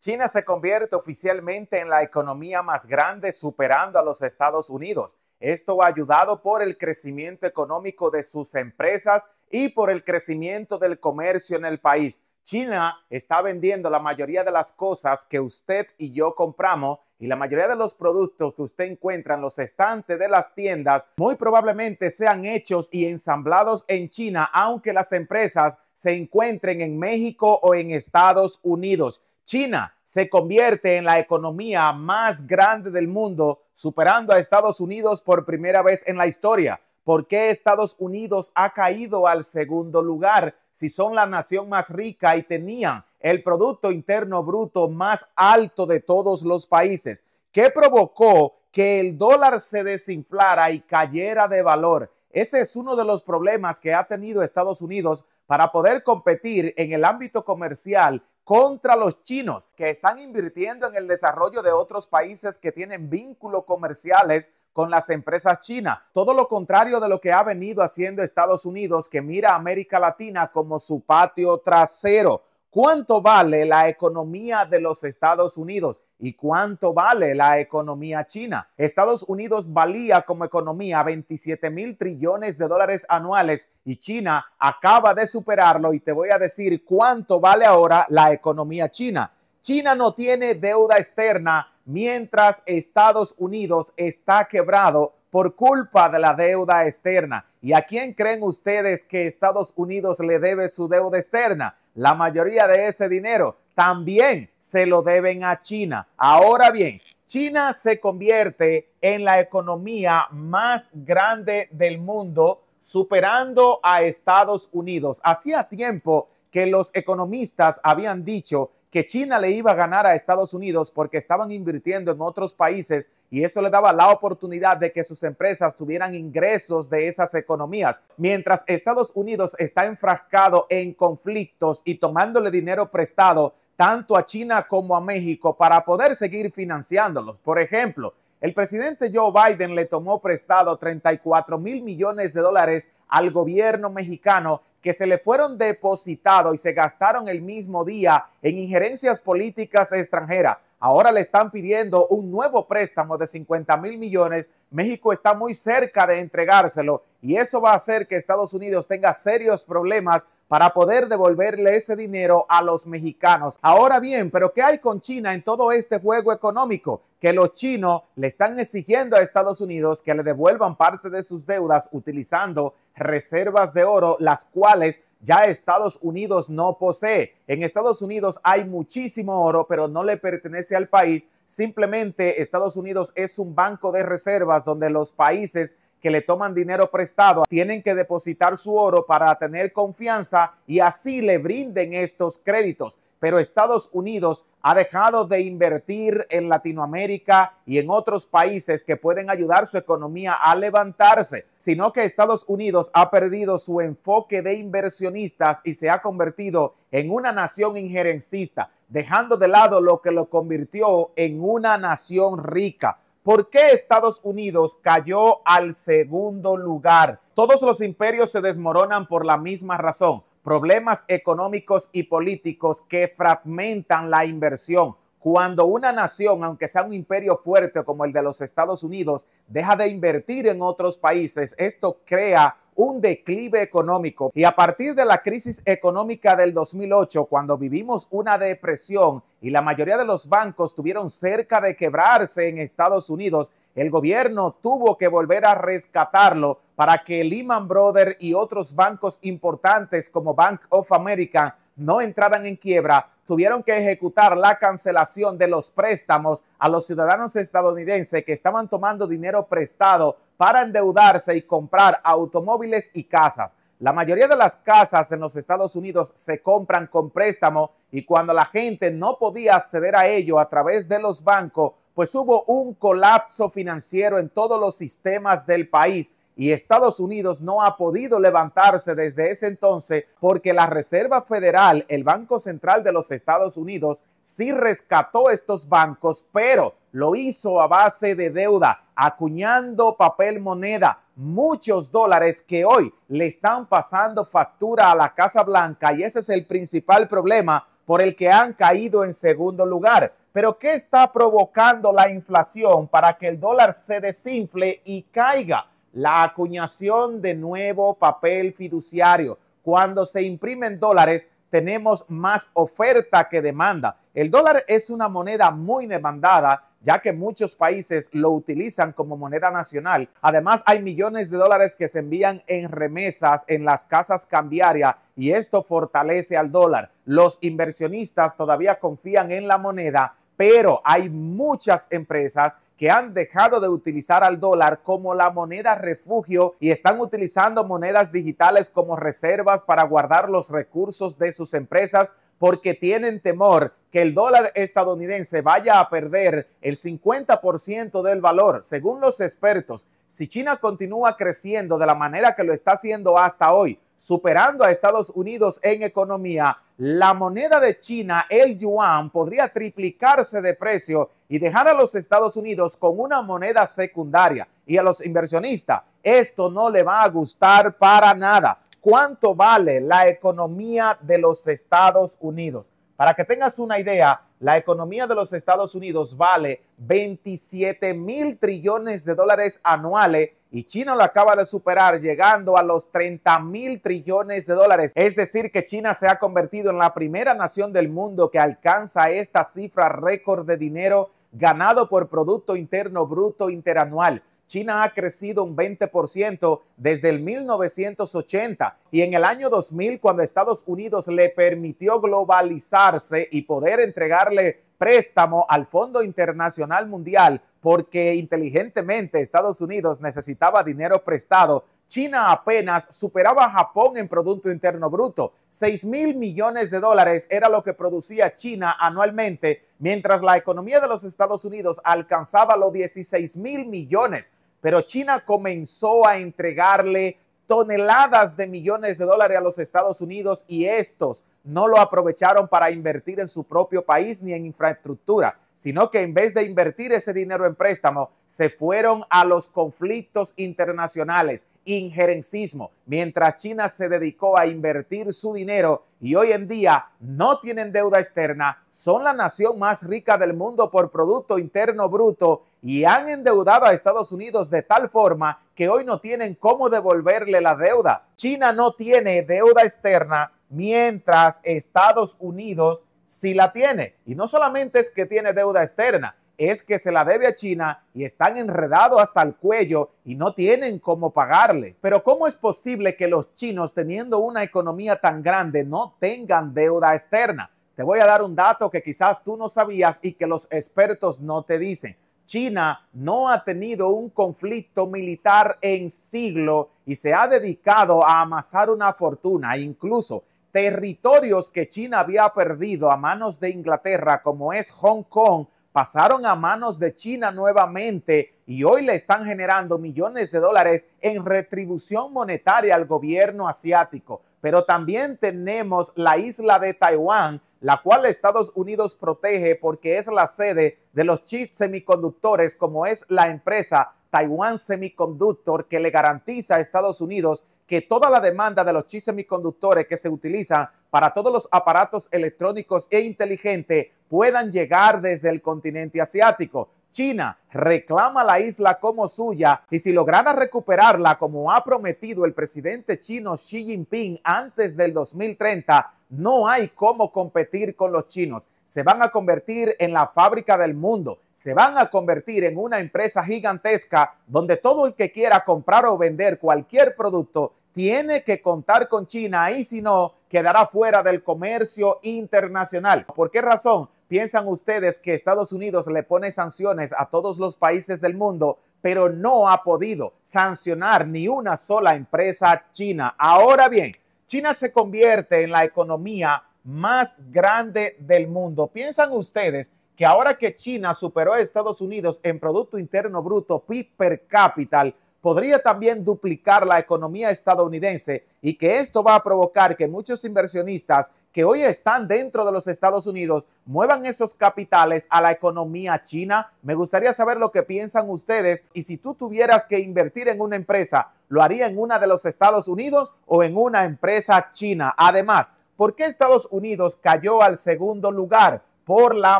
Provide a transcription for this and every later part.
China se convierte oficialmente en la economía más grande, superando a los Estados Unidos. Esto ha ayudado por el crecimiento económico de sus empresas y por el crecimiento del comercio en el país. China está vendiendo la mayoría de las cosas que usted y yo compramos y la mayoría de los productos que usted encuentra en los estantes de las tiendas muy probablemente sean hechos y ensamblados en China, aunque las empresas se encuentren en México o en Estados Unidos. China se convierte en la economía más grande del mundo, superando a Estados Unidos por primera vez en la historia. ¿Por qué Estados Unidos ha caído al segundo lugar si son la nación más rica y tenían el Producto Interno Bruto más alto de todos los países? ¿Qué provocó que el dólar se desinflara y cayera de valor? Ese es uno de los problemas que ha tenido Estados Unidos para poder competir en el ámbito comercial contra los chinos que están invirtiendo en el desarrollo de otros países que tienen vínculos comerciales con las empresas chinas. Todo lo contrario de lo que ha venido haciendo Estados Unidos, que mira a América Latina como su patio trasero. ¿Cuánto vale la economía de los Estados Unidos? ¿Y cuánto vale la economía china? Estados Unidos valía como economía 27 mil trillones de dólares anuales y China acaba de superarlo y te voy a decir cuánto vale ahora la economía china. China no tiene deuda externa mientras Estados Unidos está quebrado por culpa de la deuda externa. ¿Y a quién creen ustedes que Estados Unidos le debe su deuda externa? La mayoría de ese dinero también se lo deben a China. Ahora bien, China se convierte en la economía más grande del mundo, superando a Estados Unidos. Hacía tiempo que los economistas habían dicho que China le iba a ganar a Estados Unidos porque estaban invirtiendo en otros países y eso le daba la oportunidad de que sus empresas tuvieran ingresos de esas economías. Mientras Estados Unidos está enfrascado en conflictos y tomándole dinero prestado tanto a China como a México para poder seguir financiándolos. Por ejemplo, el presidente Joe Biden le tomó prestado 34 mil millones de dólares al gobierno mexicano que se le fueron depositados y se gastaron el mismo día en injerencias políticas extranjeras. Ahora le están pidiendo un nuevo préstamo de 50 mil millones. México está muy cerca de entregárselo y eso va a hacer que Estados Unidos tenga serios problemas para poder devolverle ese dinero a los mexicanos. Ahora bien, ¿pero qué hay con China en todo este juego económico? que los chinos le están exigiendo a Estados Unidos que le devuelvan parte de sus deudas utilizando reservas de oro, las cuales ya Estados Unidos no posee. En Estados Unidos hay muchísimo oro, pero no le pertenece al país. Simplemente Estados Unidos es un banco de reservas donde los países que le toman dinero prestado tienen que depositar su oro para tener confianza y así le brinden estos créditos pero Estados Unidos ha dejado de invertir en Latinoamérica y en otros países que pueden ayudar su economía a levantarse, sino que Estados Unidos ha perdido su enfoque de inversionistas y se ha convertido en una nación injerencista, dejando de lado lo que lo convirtió en una nación rica. ¿Por qué Estados Unidos cayó al segundo lugar? Todos los imperios se desmoronan por la misma razón problemas económicos y políticos que fragmentan la inversión. Cuando una nación, aunque sea un imperio fuerte como el de los Estados Unidos, deja de invertir en otros países, esto crea un declive económico y a partir de la crisis económica del 2008, cuando vivimos una depresión y la mayoría de los bancos tuvieron cerca de quebrarse en Estados Unidos, el gobierno tuvo que volver a rescatarlo para que Lehman Brothers y otros bancos importantes como Bank of America no entraran en quiebra tuvieron que ejecutar la cancelación de los préstamos a los ciudadanos estadounidenses que estaban tomando dinero prestado para endeudarse y comprar automóviles y casas. La mayoría de las casas en los Estados Unidos se compran con préstamo y cuando la gente no podía acceder a ello a través de los bancos, pues hubo un colapso financiero en todos los sistemas del país y Estados Unidos no ha podido levantarse desde ese entonces porque la Reserva Federal, el Banco Central de los Estados Unidos, sí rescató estos bancos, pero lo hizo a base de deuda, acuñando papel moneda, muchos dólares que hoy le están pasando factura a la Casa Blanca y ese es el principal problema por el que han caído en segundo lugar. Pero ¿qué está provocando la inflación para que el dólar se desinfle y caiga? la acuñación de nuevo papel fiduciario. Cuando se imprimen dólares, tenemos más oferta que demanda. El dólar es una moneda muy demandada ya que muchos países lo utilizan como moneda nacional. Además, hay millones de dólares que se envían en remesas en las casas cambiarias y esto fortalece al dólar. Los inversionistas todavía confían en la moneda, pero hay muchas empresas que han dejado de utilizar al dólar como la moneda refugio y están utilizando monedas digitales como reservas para guardar los recursos de sus empresas porque tienen temor que el dólar estadounidense vaya a perder el 50% del valor. Según los expertos, si China continúa creciendo de la manera que lo está haciendo hasta hoy, superando a Estados Unidos en economía, la moneda de China, el yuan, podría triplicarse de precio y dejar a los Estados Unidos con una moneda secundaria y a los inversionistas, esto no le va a gustar para nada. ¿Cuánto vale la economía de los Estados Unidos? Para que tengas una idea, la economía de los Estados Unidos vale 27 mil trillones de dólares anuales y China lo acaba de superar llegando a los 30 mil trillones de dólares. Es decir, que China se ha convertido en la primera nación del mundo que alcanza esta cifra récord de dinero ganado por Producto Interno Bruto Interanual. China ha crecido un 20% desde el 1980 y en el año 2000, cuando Estados Unidos le permitió globalizarse y poder entregarle préstamo al Fondo Internacional Mundial, porque inteligentemente Estados Unidos necesitaba dinero prestado China apenas superaba a Japón en Producto Interno Bruto. 6 mil millones de dólares era lo que producía China anualmente, mientras la economía de los Estados Unidos alcanzaba los 16 mil millones. Pero China comenzó a entregarle toneladas de millones de dólares a los Estados Unidos y estos no lo aprovecharon para invertir en su propio país ni en infraestructura sino que en vez de invertir ese dinero en préstamo, se fueron a los conflictos internacionales, injerencismo, mientras China se dedicó a invertir su dinero y hoy en día no tienen deuda externa, son la nación más rica del mundo por Producto Interno Bruto y han endeudado a Estados Unidos de tal forma que hoy no tienen cómo devolverle la deuda. China no tiene deuda externa mientras Estados Unidos si la tiene. Y no solamente es que tiene deuda externa, es que se la debe a China y están enredados hasta el cuello y no tienen cómo pagarle. Pero ¿cómo es posible que los chinos, teniendo una economía tan grande, no tengan deuda externa? Te voy a dar un dato que quizás tú no sabías y que los expertos no te dicen. China no ha tenido un conflicto militar en siglo y se ha dedicado a amasar una fortuna. Incluso territorios que China había perdido a manos de Inglaterra, como es Hong Kong, pasaron a manos de China nuevamente y hoy le están generando millones de dólares en retribución monetaria al gobierno asiático. Pero también tenemos la isla de Taiwán, la cual Estados Unidos protege porque es la sede de los chips semiconductores, como es la empresa Taiwan Semiconductor, que le garantiza a Estados Unidos que toda la demanda de los chips semiconductores que se utilizan para todos los aparatos electrónicos e inteligentes puedan llegar desde el continente asiático. China reclama la isla como suya y si lograra recuperarla como ha prometido el presidente chino Xi Jinping antes del 2030, no hay cómo competir con los chinos. Se van a convertir en la fábrica del mundo, se van a convertir en una empresa gigantesca donde todo el que quiera comprar o vender cualquier producto tiene que contar con China y si no, quedará fuera del comercio internacional. ¿Por qué razón? ¿Piensan ustedes que Estados Unidos le pone sanciones a todos los países del mundo, pero no ha podido sancionar ni una sola empresa china? Ahora bien, China se convierte en la economía más grande del mundo. ¿Piensan ustedes que ahora que China superó a Estados Unidos en Producto Interno Bruto, PIB per cápita, podría también duplicar la economía estadounidense y que esto va a provocar que muchos inversionistas que hoy están dentro de los Estados Unidos muevan esos capitales a la economía china. Me gustaría saber lo que piensan ustedes y si tú tuvieras que invertir en una empresa, ¿lo haría en una de los Estados Unidos o en una empresa china? Además, ¿por qué Estados Unidos cayó al segundo lugar? Por la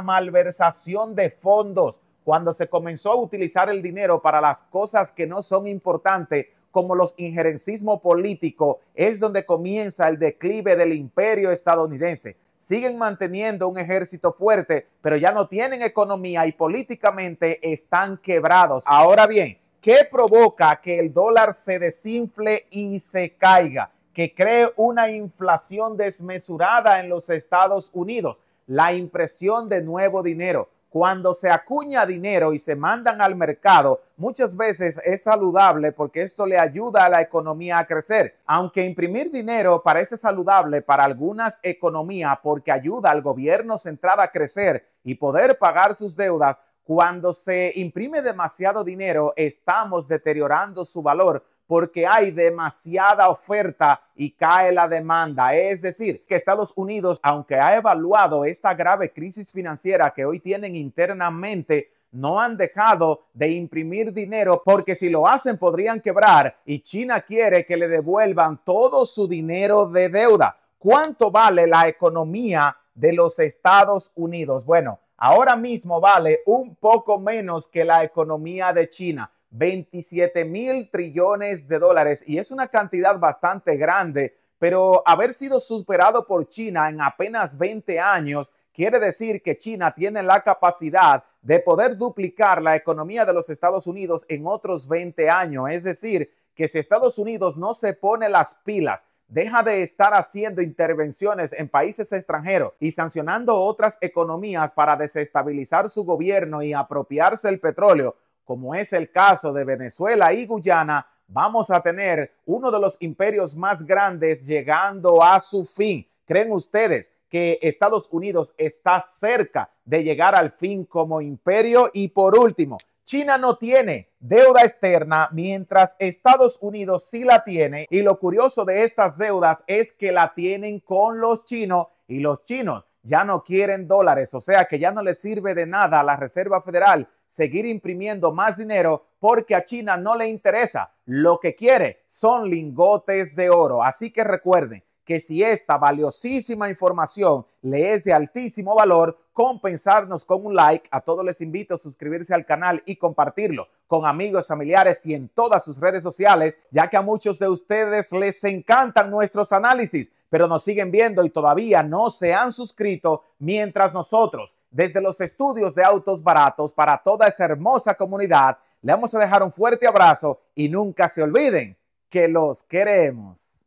malversación de fondos cuando se comenzó a utilizar el dinero para las cosas que no son importantes, como los injerencismo político, es donde comienza el declive del imperio estadounidense. Siguen manteniendo un ejército fuerte, pero ya no tienen economía y políticamente están quebrados. Ahora bien, ¿qué provoca que el dólar se desinfle y se caiga? Que cree una inflación desmesurada en los Estados Unidos, la impresión de nuevo dinero cuando se acuña dinero y se mandan al mercado, muchas veces es saludable porque esto le ayuda a la economía a crecer. Aunque imprimir dinero parece saludable para algunas economías porque ayuda al gobierno central a crecer y poder pagar sus deudas, cuando se imprime demasiado dinero estamos deteriorando su valor porque hay demasiada oferta y cae la demanda. Es decir, que Estados Unidos, aunque ha evaluado esta grave crisis financiera que hoy tienen internamente, no han dejado de imprimir dinero porque si lo hacen podrían quebrar y China quiere que le devuelvan todo su dinero de deuda. ¿Cuánto vale la economía de los Estados Unidos? Bueno, ahora mismo vale un poco menos que la economía de China. 27 mil trillones de dólares y es una cantidad bastante grande, pero haber sido superado por China en apenas 20 años quiere decir que China tiene la capacidad de poder duplicar la economía de los Estados Unidos en otros 20 años. Es decir, que si Estados Unidos no se pone las pilas, deja de estar haciendo intervenciones en países extranjeros y sancionando otras economías para desestabilizar su gobierno y apropiarse el petróleo, como es el caso de Venezuela y Guyana, vamos a tener uno de los imperios más grandes llegando a su fin. ¿Creen ustedes que Estados Unidos está cerca de llegar al fin como imperio? Y por último, China no tiene deuda externa, mientras Estados Unidos sí la tiene. Y lo curioso de estas deudas es que la tienen con los chinos y los chinos ya no quieren dólares, o sea que ya no le sirve de nada a la Reserva Federal seguir imprimiendo más dinero porque a China no le interesa. Lo que quiere son lingotes de oro. Así que recuerden que si esta valiosísima información le es de altísimo valor, compensarnos con un like. A todos les invito a suscribirse al canal y compartirlo con amigos, familiares y en todas sus redes sociales, ya que a muchos de ustedes les encantan nuestros análisis pero nos siguen viendo y todavía no se han suscrito, mientras nosotros, desde los estudios de autos baratos para toda esa hermosa comunidad, le vamos a dejar un fuerte abrazo y nunca se olviden que los queremos.